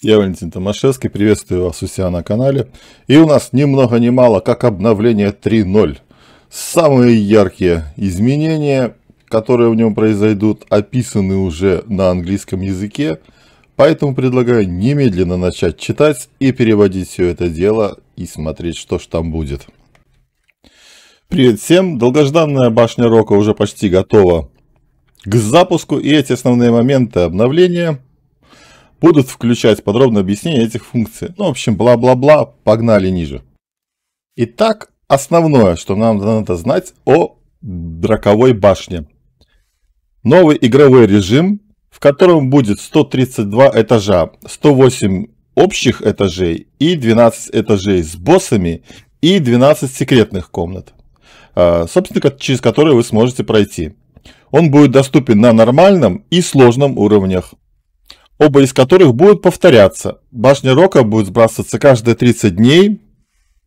Я Валентин Томашевский, приветствую вас у себя на канале. И у нас ни много ни мало, как обновление 3.0. Самые яркие изменения, которые в нем произойдут, описаны уже на английском языке. Поэтому предлагаю немедленно начать читать и переводить все это дело и смотреть, что ж там будет. Привет всем! Долгожданная башня Рока уже почти готова к запуску. И эти основные моменты обновления – будут включать подробное объяснение этих функций. Ну, в общем, бла-бла-бла, погнали ниже. Итак, основное, что нам надо знать о драковой башне. Новый игровой режим, в котором будет 132 этажа, 108 общих этажей и 12 этажей с боссами и 12 секретных комнат, э, собственно, через которые вы сможете пройти. Он будет доступен на нормальном и сложном уровнях оба из которых будут повторяться. Башня Рока будет сбрасываться каждые 30 дней,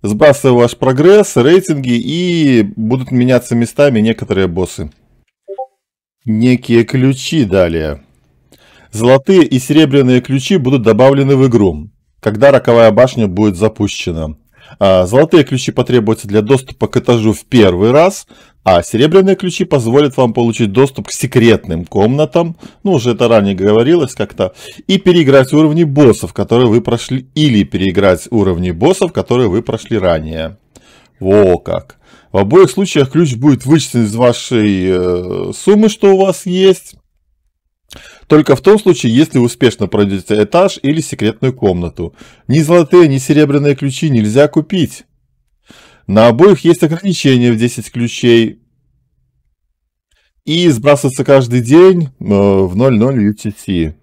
сбрасывая ваш прогресс, рейтинги и будут меняться местами некоторые боссы. Некие ключи далее. Золотые и серебряные ключи будут добавлены в игру, когда роковая башня будет запущена. А, золотые ключи потребуются для доступа к этажу в первый раз, а серебряные ключи позволят вам получить доступ к секретным комнатам, ну уже это ранее говорилось как-то, и переиграть уровни боссов, которые вы прошли, или переиграть уровни боссов, которые вы прошли ранее. Во как! В обоих случаях ключ будет вычтен из вашей э, суммы, что у вас есть, только в том случае, если успешно пройдете этаж или секретную комнату. Ни золотые, ни серебряные ключи нельзя купить. На обоих есть ограничение в 10 ключей. И сбрасываться каждый день э, в 00 UTC.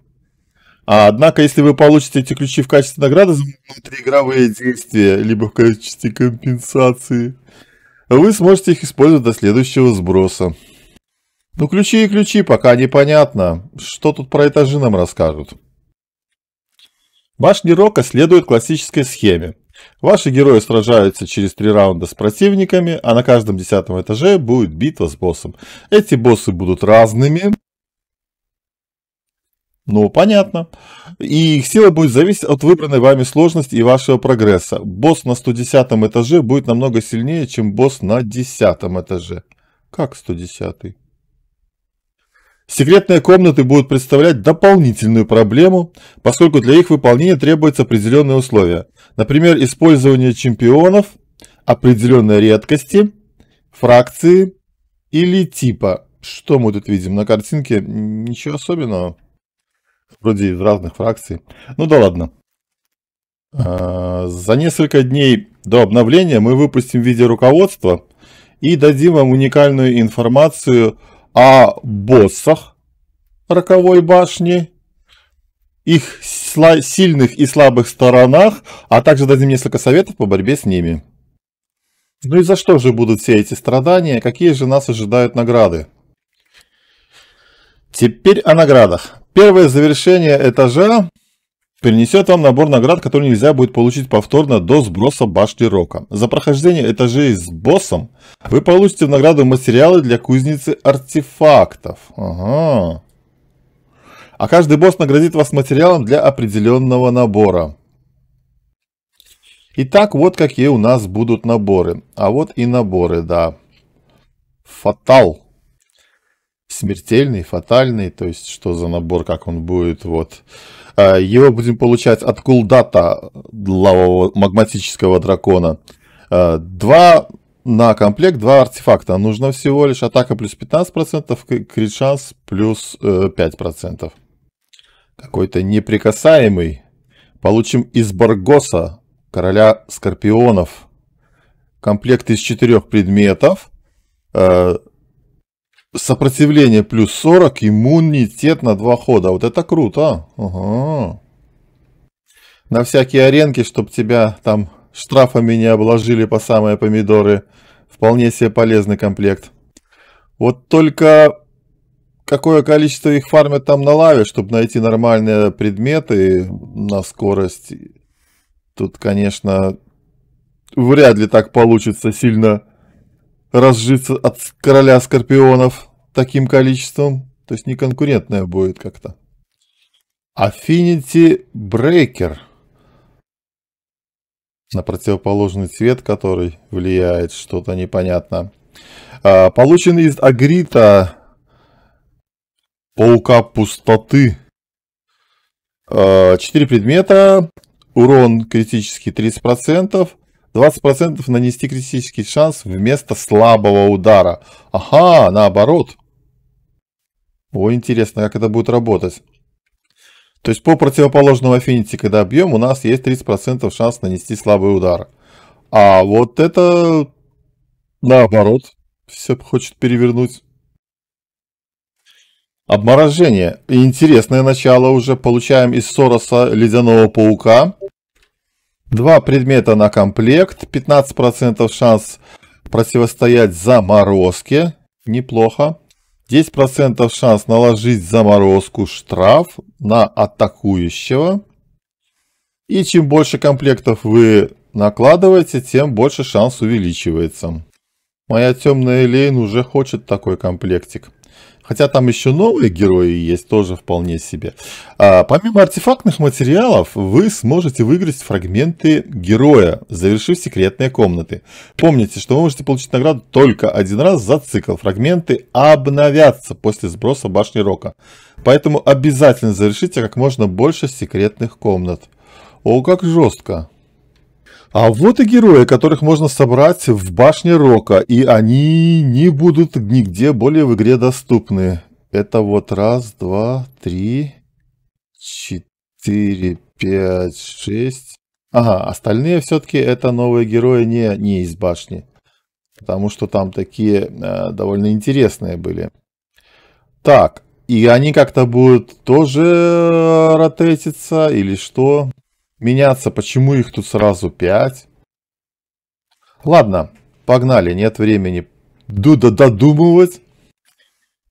А, однако, если вы получите эти ключи в качестве награды за внутриигровые действия, либо в качестве компенсации, вы сможете их использовать до следующего сброса. Ну ключи и ключи, пока непонятно, что тут про этажи нам расскажут. Башни Рока следуют классической схеме. Ваши герои сражаются через три раунда с противниками, а на каждом десятом этаже будет битва с боссом. Эти боссы будут разными. Ну, понятно. И их сила будет зависеть от выбранной вами сложности и вашего прогресса. Босс на 110 этаже будет намного сильнее, чем босс на 10 этаже. Как 110? -й? Секретные комнаты будут представлять дополнительную проблему, поскольку для их выполнения требуются определенные условия. Например, использование чемпионов, определенной редкости, фракции или типа. Что мы тут видим на картинке? Ничего особенного. Вроде из разных фракций. Ну да ладно. А, за несколько дней до обновления мы выпустим видео руководства и дадим вам уникальную информацию о боссах роковой башни, их сильных и слабых сторонах, а также дадим несколько советов по борьбе с ними. Ну и за что же будут все эти страдания, какие же нас ожидают награды? Теперь о наградах. Первое завершение этажа Принесет вам набор наград, который нельзя будет получить повторно до сброса башни Рока. За прохождение этажей с боссом вы получите в награду материалы для кузницы артефактов. Ага. А каждый босс наградит вас материалом для определенного набора. Итак, вот какие у нас будут наборы. А вот и наборы, да. Фатал. Смертельный, фатальный. То есть, что за набор, как он будет, вот... А, его будем получать от кулдата лавового магматического дракона. А, два на комплект, два артефакта. Нужно всего лишь атака плюс 15%, крит шанс плюс 5%. Э, Какой-то неприкасаемый. Получим из Баргоса, короля скорпионов. Комплект из четырех предметов. А, Сопротивление плюс 40, иммунитет на два хода. Вот это круто. А? Ага. На всякие аренки, чтобы тебя там штрафами не обложили по самые помидоры. Вполне себе полезный комплект. Вот только какое количество их фармят там на лаве, чтобы найти нормальные предметы на скорость. Тут, конечно, вряд ли так получится сильно разжиться от короля скорпионов таким количеством, то есть неконкурентная будет как-то. Affinity Breaker, на противоположный цвет который влияет что-то непонятно. А, Получен из Агрита Паука Пустоты. А, четыре предмета, урон критический 30%, 20% нанести критический шанс вместо слабого удара. Ага, наоборот. О, интересно, как это будет работать. То есть по противоположному аффинити, когда объем, у нас есть 30% шанс нанести слабый удар. А вот это наоборот все хочет перевернуть. Обморожение. Интересное начало уже. Получаем из Сороса ледяного паука. Два предмета на комплект, 15% шанс противостоять заморозке, неплохо. 10% шанс наложить заморозку штраф на атакующего. И чем больше комплектов вы накладываете, тем больше шанс увеличивается. Моя темная лейн уже хочет такой комплектик. Хотя там еще новые герои есть, тоже вполне себе. А, помимо артефактных материалов, вы сможете выиграть фрагменты героя, завершив секретные комнаты. Помните, что вы можете получить награду только один раз за цикл. Фрагменты обновятся после сброса башни Рока. Поэтому обязательно завершите как можно больше секретных комнат. О, как жестко. А вот и герои, которых можно собрать в башне Рока, и они не будут нигде более в игре доступны. Это вот раз, два, три, четыре, пять, шесть. Ага, остальные все-таки это новые герои не, не из башни. Потому что там такие э, довольно интересные были. Так, и они как-то будут тоже ротейтиться или что? меняться. Почему их тут сразу 5? Ладно, погнали, нет времени дуда додумывать.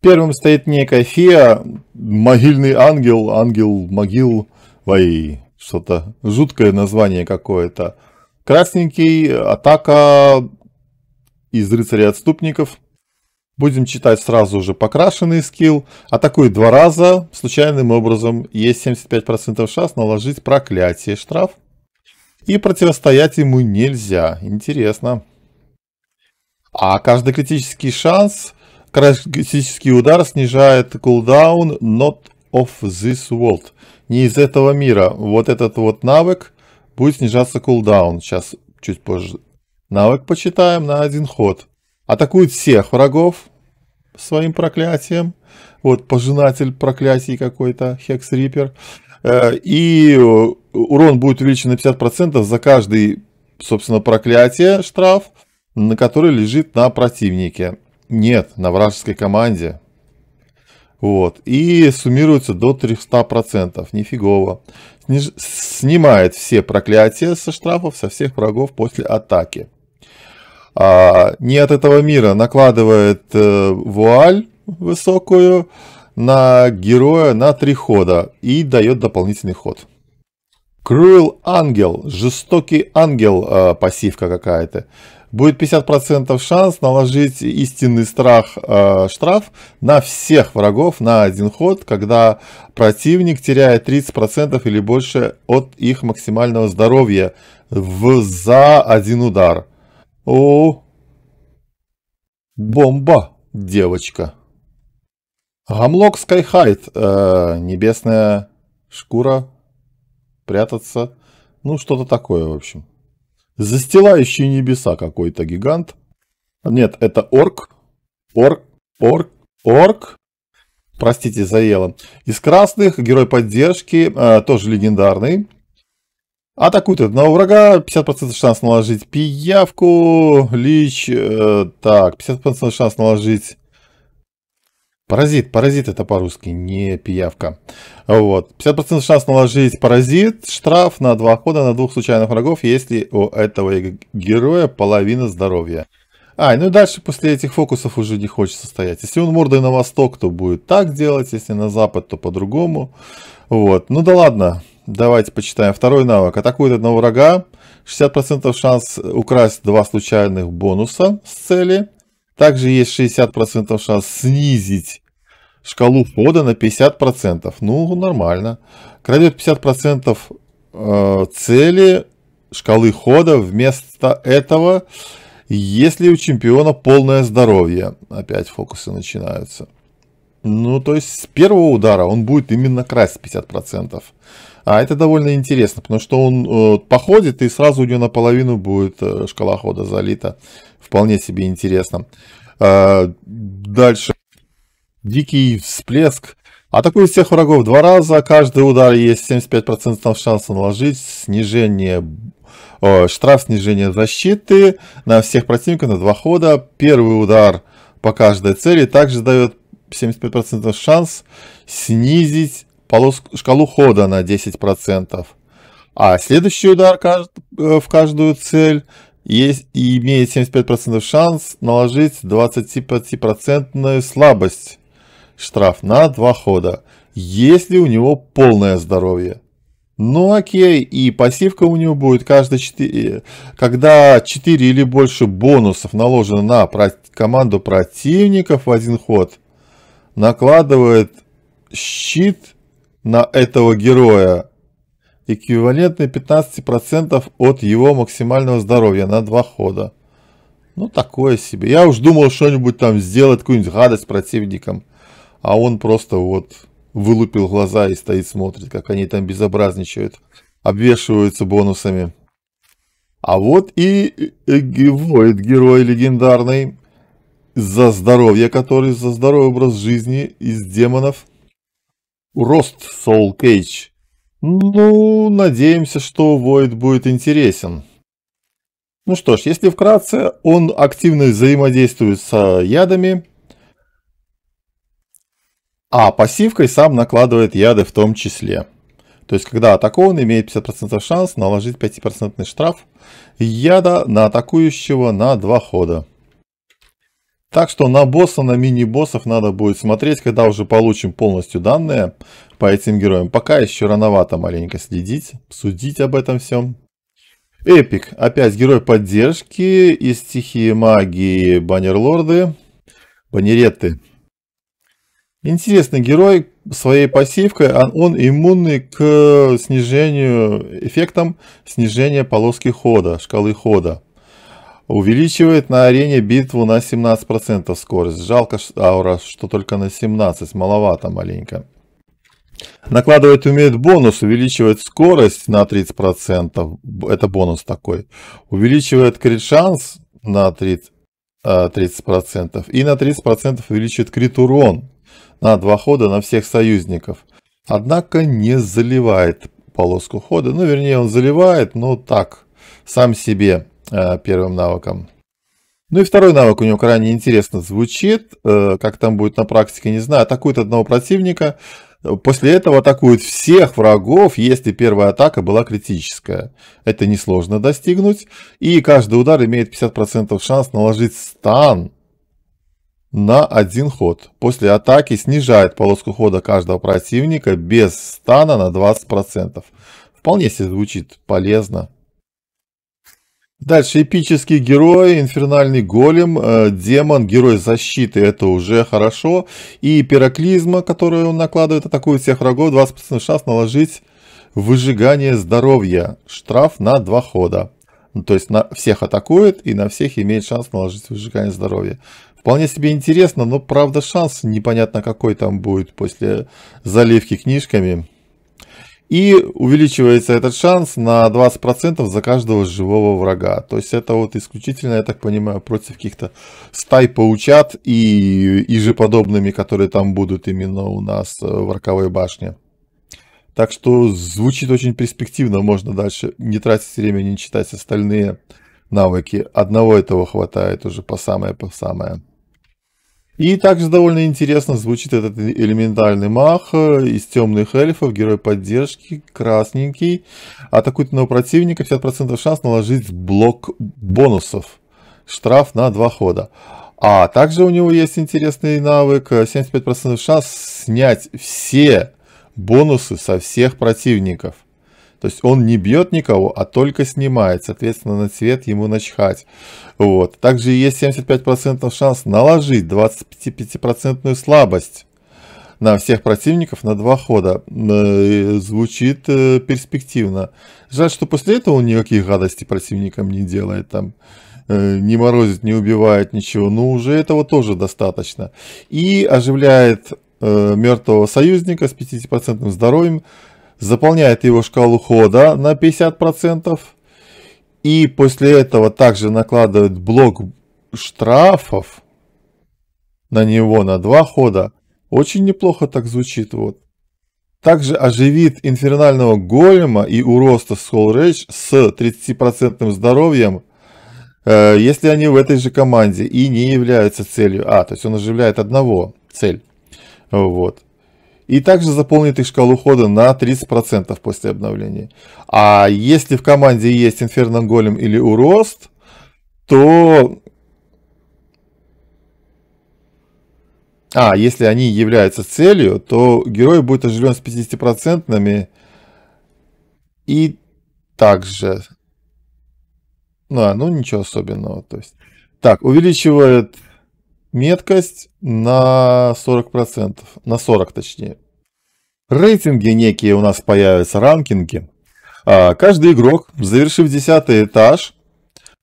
Первым стоит некая фея, могильный ангел, ангел могил, ой, что-то жуткое название какое-то. Красненький, атака из рыцарей-отступников – Будем читать сразу же покрашенный скилл. Атакует два раза. Случайным образом есть 75% шанс наложить проклятие штраф. И противостоять ему нельзя. Интересно. А каждый критический шанс, критический удар снижает кулдаун not of this world. Не из этого мира. Вот этот вот навык будет снижаться кулдаун. Сейчас чуть позже навык почитаем на один ход атакует всех врагов своим проклятием. Вот пожинатель проклятий какой-то, Хекс Риппер. Э, и э, урон будет увеличен на 50% за каждый, собственно, проклятие штраф, на который лежит на противнике. Нет, на вражеской команде. Вот. И суммируется до 300%. Нифигово. Снимает все проклятия со штрафов со всех врагов после атаки а, не от этого мира накладывает э, вуаль высокую на героя на три хода и дает дополнительный ход. Cruel Ангел, жестокий ангел, э, пассивка какая-то. Будет 50% шанс наложить истинный страх э, штраф на всех врагов на один ход, когда противник теряет 30% или больше от их максимального здоровья в, за один удар. О, бомба, девочка. Гамлок Скайхайт, э, небесная шкура, прятаться, ну что-то такое, в общем. Застилающий небеса какой-то гигант. Нет, это орк. Орк, орк, орк. Простите, заело. Из красных, герой поддержки, э, тоже легендарный. Атакует одного врага, 50% шанс наложить пиявку, лич, э, так, 50% шанс наложить паразит. Паразит это по-русски, не пиявка. Вот, 50% шанс наложить паразит, штраф на два хода на двух случайных врагов, если у этого героя половина здоровья. А, ну и дальше после этих фокусов уже не хочется стоять. Если он мордой на восток, то будет так делать, если на запад, то по-другому. Вот, ну да ладно. Давайте почитаем. Второй навык. Атакует одного врага. 60% шанс украсть два случайных бонуса с цели. Также есть 60% шанс снизить шкалу входа на 50%. Ну, нормально. Крадет 50% э, цели шкалы хода. Вместо этого, если у чемпиона полное здоровье. Опять фокусы начинаются. Ну, то есть с первого удара он будет именно красть 50%. А это довольно интересно, потому что он э, походит, и сразу у него наполовину будет э, шкала хода залита. Вполне себе интересно. Э, дальше. Дикий всплеск. Атакует всех врагов два раза. Каждый удар есть 75% шанса наложить. Снижение штраф снижения защиты на всех противников на два хода. Первый удар по каждой цели также дает 75% шанс снизить полос, шкалу хода на 10%. А следующий удар э, в каждую цель есть, и имеет 75% шанс наложить 25% слабость штраф на 2 хода, если у него полное здоровье. Ну окей, и пассивка у него будет каждые 4, э, когда 4 или больше бонусов наложено на команду противников в один ход – накладывает щит на этого героя, эквивалентный 15% от его максимального здоровья на два хода. Ну, такое себе. Я уж думал что-нибудь там сделать, какую-нибудь гадость противникам. А он просто вот вылупил глаза и стоит смотрит, как они там безобразничают. Обвешиваются бонусами. А вот и Войд, герой легендарный за здоровье который, за здоровый образ жизни из демонов. Рост Soul Cage. Ну, надеемся, что Void будет интересен. Ну что ж, если вкратце, он активно взаимодействует с ядами, а пассивкой сам накладывает яды в том числе. То есть, когда атакован, имеет 50% шанс наложить 5% штраф яда на атакующего на два хода. Так что на босса, на мини-боссов надо будет смотреть, когда уже получим полностью данные по этим героям. Пока еще рановато маленько следить, судить об этом всем. Эпик. Опять герой поддержки из стихии магии баннерлорды. Баннеретты. Интересный герой, своей пассивкой он, он иммунный к снижению эффектам снижения полоски хода, шкалы хода. Увеличивает на арене битву на 17% скорость. Жалко, аура, что только на 17, маловато маленько. накладывает умеет бонус, увеличивает скорость на 30%, это бонус такой. Увеличивает крит шанс на 30%, 30% э, и на 30% увеличивает крит урон на два хода на всех союзников. Однако не заливает полоску хода, ну вернее он заливает, но так, сам себе. Э, первым навыком. Ну и второй навык у него крайне интересно звучит, э, как там будет на практике, не знаю. Атакует одного противника, после этого атакует всех врагов, если первая атака была критическая. Это несложно достигнуть. И каждый удар имеет 50% шанс наложить стан на один ход. После атаки снижает полоску хода каждого противника без стана на 20%. Вполне себе звучит полезно. Дальше эпический герой, инфернальный голем, э, демон, герой защиты, это уже хорошо. И пироклизма, которую он накладывает, атакует всех врагов, 20% шанс наложить выжигание здоровья, штраф на два хода. Ну, то есть на всех атакует и на всех имеет шанс наложить выжигание здоровья. Вполне себе интересно, но правда шанс непонятно какой там будет после заливки книжками. И увеличивается этот шанс на 20% за каждого живого врага. То есть это вот исключительно, я так понимаю, против каких-то стай паучат и, и же подобными, которые там будут именно у нас э, в Роковой башне. Так что звучит очень перспективно, можно дальше не тратить время, не читать остальные навыки. Одного этого хватает уже по самое-по самое. -по -самое. И также довольно интересно звучит этот элементальный мах э, из темных эльфов, герой поддержки, красненький. Атакует на противника, 50% шанс наложить блок бонусов. Штраф на два хода. А также у него есть интересный навык, 75% э, шанс снять все бонусы со всех противников. То есть он не бьет никого, а только снимает. Соответственно, на цвет ему начхать. Вот. Также есть 75% шанс наложить 25% слабость на всех противников на два хода. Э, звучит э, перспективно. Жаль, что после этого он никаких гадостей противникам не делает. Там э, не морозит, не убивает ничего. Но уже этого тоже достаточно. И оживляет мертвого союзника с 50% здоровьем заполняет его шкалу хода на 50%. И после этого также накладывает блок штрафов на него на два хода. Очень неплохо так звучит. Вот. Также оживит инфернального голема и уроста Soul Rage с 30% здоровьем, э, если они в этой же команде и не являются целью А. То есть он оживляет одного цель. Вот и также заполнит их шкалу хода на 30% после обновления. А если в команде есть Инферно Голем или Урост, то... А, если они являются целью, то герой будет оживлен с 50% и также... Ну, а, ну ничего особенного, то есть... Так, увеличивает Меткость на 40%, на 40 точнее. Рейтинги некие у нас появятся, ранкинги. А, каждый игрок, завершив 10 этаж,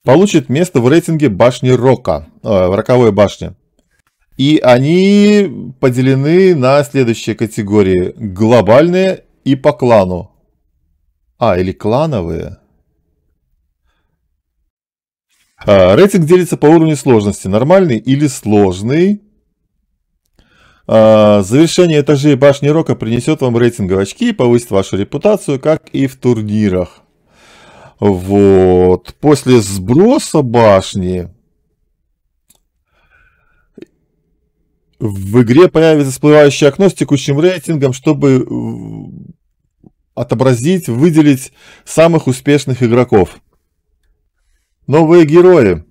получит место в рейтинге башни Рока, а, в Роковой башне. И они поделены на следующие категории. Глобальные и по клану. А, или клановые. А, рейтинг делится по уровню сложности. Нормальный или сложный. А, завершение этажей башни Рока принесет вам рейтинговые очки и повысит вашу репутацию, как и в турнирах. Вот. После сброса башни в игре появится всплывающее окно с текущим рейтингом, чтобы отобразить, выделить самых успешных игроков. Новые герои.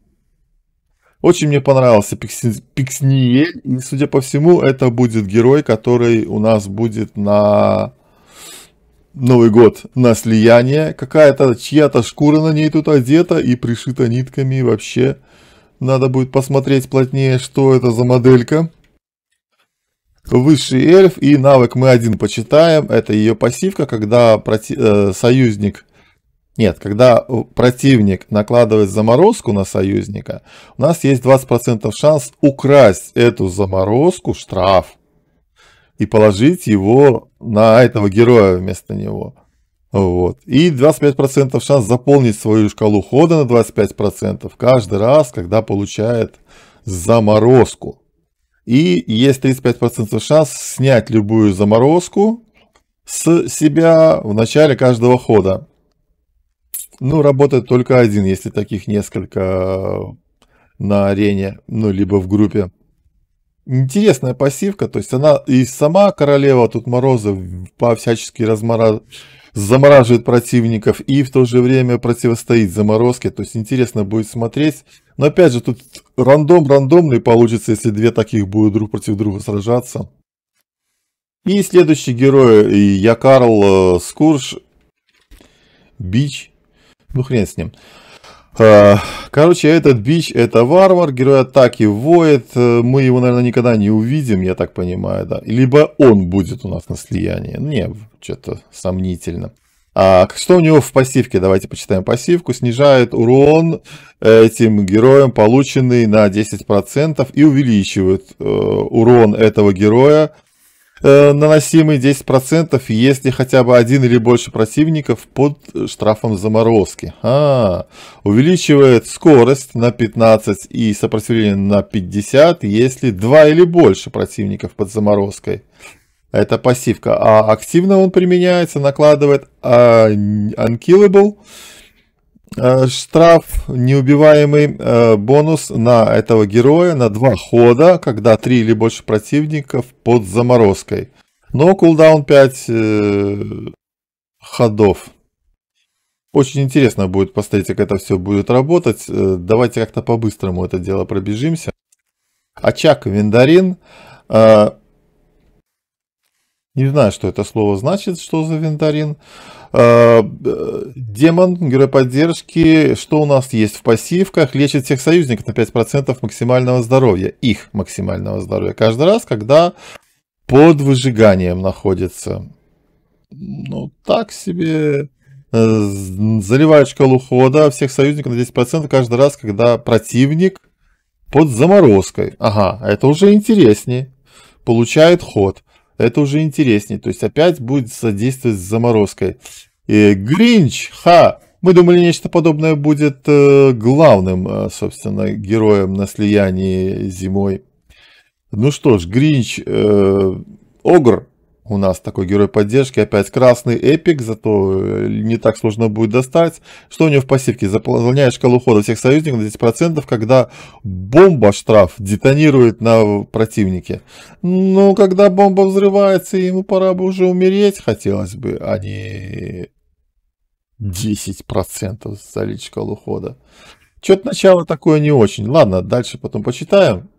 Очень мне понравился Пиксниель, и, судя по всему, это будет герой, который у нас будет на Новый год, на слияние. Какая-то чья-то шкура на ней тут одета и пришита нитками вообще. Надо будет посмотреть плотнее, что это за моделька. Высший эльф и навык мы один почитаем. Это ее пассивка, когда проти... э, союзник нет, когда э, противник накладывает заморозку на союзника, у нас есть 20% шанс украсть эту заморозку, штраф, и положить его на этого героя вместо него. Вот. И 25% шанс заполнить свою шкалу хода на 25% каждый раз, когда получает заморозку. И есть 35% шанс снять любую заморозку с себя в начале каждого хода. Ну, работает только один, если таких несколько э, на арене, ну, либо в группе. Интересная пассивка, то есть она и сама королева а тут Мороза по-всячески размора... замораживает противников и в то же время противостоит заморозке, то есть интересно будет смотреть. Но опять же, тут рандом рандомный получится, если две таких будут друг против друга сражаться. И следующий герой, я Карл э, Скурш, Бич, ну хрен с ним. А, короче, этот бич это варвар, герой атаки воет. Э, мы его, наверное, никогда не увидим, я так понимаю, да. Либо он будет у нас на слиянии. Не, что-то сомнительно. А, что у него в пассивке? Давайте почитаем пассивку. Снижает урон этим героям полученный на 10%, и увеличивает э, урон этого героя э, наносимый 10%, если хотя бы один или больше противников под э, штрафом заморозки. А, увеличивает скорость на 15 и сопротивление на 50, если два или больше противников под заморозкой. Это пассивка. А активно он применяется, накладывает а, Unkillable. Э, штраф, неубиваемый э, бонус на этого героя на два хода, когда три или больше противников под заморозкой. Но кулдаун 5 э, ходов. Очень интересно будет посмотреть, как это все будет работать. Давайте как-то по-быстрому это дело пробежимся. Очаг Виндарин. Не знаю, что это слово значит, что за винтарин. А, демон, поддержки, что у нас есть в пассивках, лечит всех союзников на 5% максимального здоровья, их максимального здоровья, каждый раз, когда под выжиганием находится. Ну, так себе. Э, Заливает шкалу хода всех союзников на 10% каждый раз, когда противник под заморозкой. Ага, это уже интереснее. Получает ход это уже интереснее. То есть опять будет содействовать с заморозкой. И Гринч, ха! Мы думали, нечто подобное будет э, главным, э, собственно, героем на слиянии зимой. Ну что ж, Гринч, э, Огр, у нас такой герой поддержки, опять красный эпик, зато э, не так сложно будет достать. Что у него в пассивке? Заполняет шкалу хода всех союзников на 10%, когда бомба штраф детонирует на противнике. Ну, когда бомба взрывается, ему пора бы уже умереть, хотелось бы, а не 10% залить шкалу хода. Что-то начало такое не очень. Ладно, дальше потом почитаем.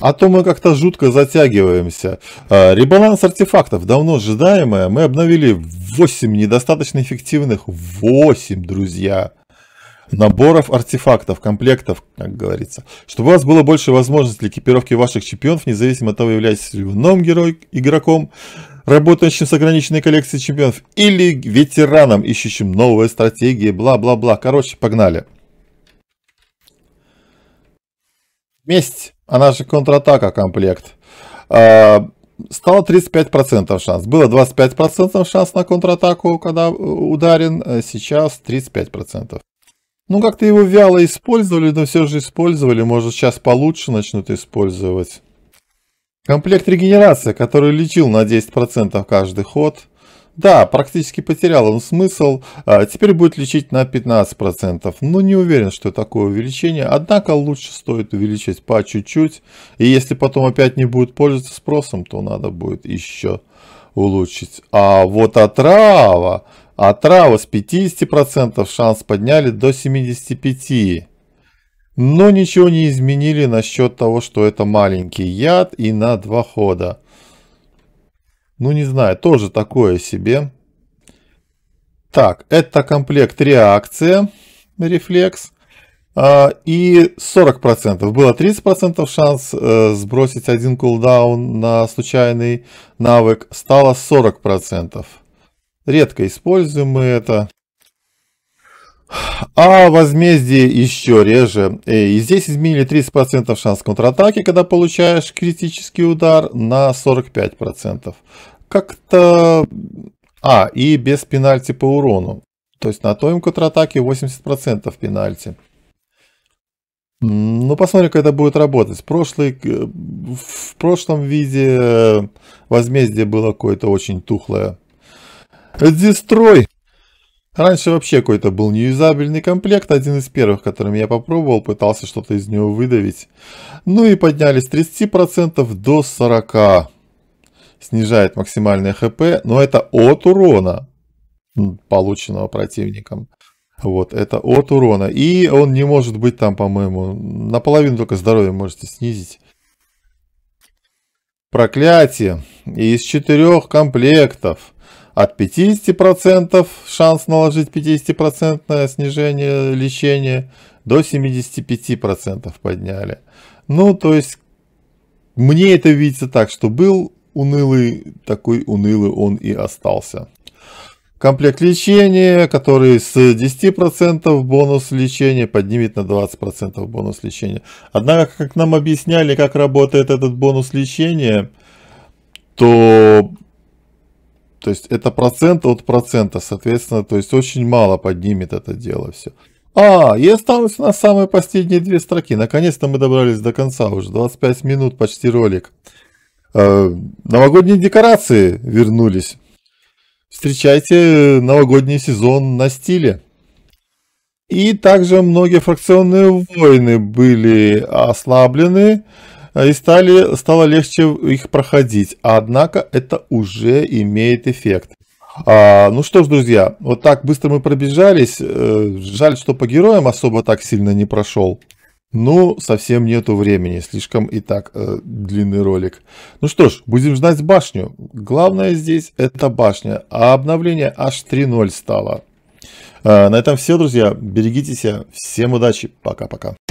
А то мы как-то жутко затягиваемся. А, ребаланс артефактов давно ожидаемое. Мы обновили 8 недостаточно эффективных. 8, друзья наборов артефактов, комплектов, как говорится. Чтобы у вас было больше возможностей для экипировки ваших чемпионов, независимо от того, являетесь ли вы новым герой, игроком, работающим с ограниченной коллекцией чемпионов, или ветераном, ищущим новые стратегии, бла-бла-бла. Короче, погнали. Месть она же контратака комплект, а, стало 35% шанс. Было 25% шанс на контратаку, когда э, ударен, э, сейчас 35%. Ну, как-то его вяло использовали, но все же использовали. Может, сейчас получше начнут использовать. Комплект регенерация, который лечил на 10% каждый ход. Да, практически потерял он смысл, а, теперь будет лечить на 15%, но ну, не уверен, что такое увеличение, однако лучше стоит увеличить по чуть-чуть, и если потом опять не будет пользоваться спросом, то надо будет еще улучшить. А вот отрава, отрава с 50% шанс подняли до 75%. Но ничего не изменили насчет того, что это маленький яд и на два хода ну не знаю, тоже такое себе. Так, это комплект реакция, рефлекс. А, и 40%. Было 30% шанс э, сбросить один кулдаун на случайный навык. Стало 40%. Редко используем мы это. А возмездие еще реже. Э, и здесь изменили 30% шанс контратаки, когда получаешь критический удар, на 45%. Как-то... А, и без пенальти по урону. То есть на той контратаке 80% пенальти. Ну, посмотрим, как это будет работать. Прошлый, э, в прошлом виде э, возмездие было какое-то очень тухлое. Дестрой! Раньше вообще какой-то был неюзабельный комплект, один из первых, которым я попробовал, пытался что-то из него выдавить. Ну и поднялись с 30% до 40%. Снижает максимальное хп, но это от урона, полученного противником. Вот, это от урона. И он не может быть там, по-моему, наполовину только здоровье можете снизить. Проклятие. Из четырех комплектов от 50% шанс наложить 50% снижение лечения до 75% подняли. Ну, то есть, мне это видится так, что был унылый, такой унылый он и остался. Комплект лечения, который с 10% бонус лечения поднимет на 20% бонус лечения. Однако, как нам объясняли, как работает этот бонус лечения, то то есть это процент от процента, соответственно, то есть очень мало поднимет это дело все. А, и осталось у нас самые последние две строки. Наконец-то мы добрались до конца уже. 25 минут почти ролик. Э, новогодние декорации вернулись. Встречайте новогодний сезон на стиле. И также многие фракционные войны были ослаблены. А, и стали, стало легче их проходить. Однако это уже имеет эффект. А, ну что ж, друзья, вот так быстро мы пробежались. Э, жаль, что по героям особо так сильно не прошел. Ну, совсем нету времени, слишком и так э, длинный ролик. Ну что ж, будем ждать башню. Главное здесь это башня, а обновление h 3.0 стало. Э, на этом все, друзья. Берегите себя. Всем удачи. Пока-пока.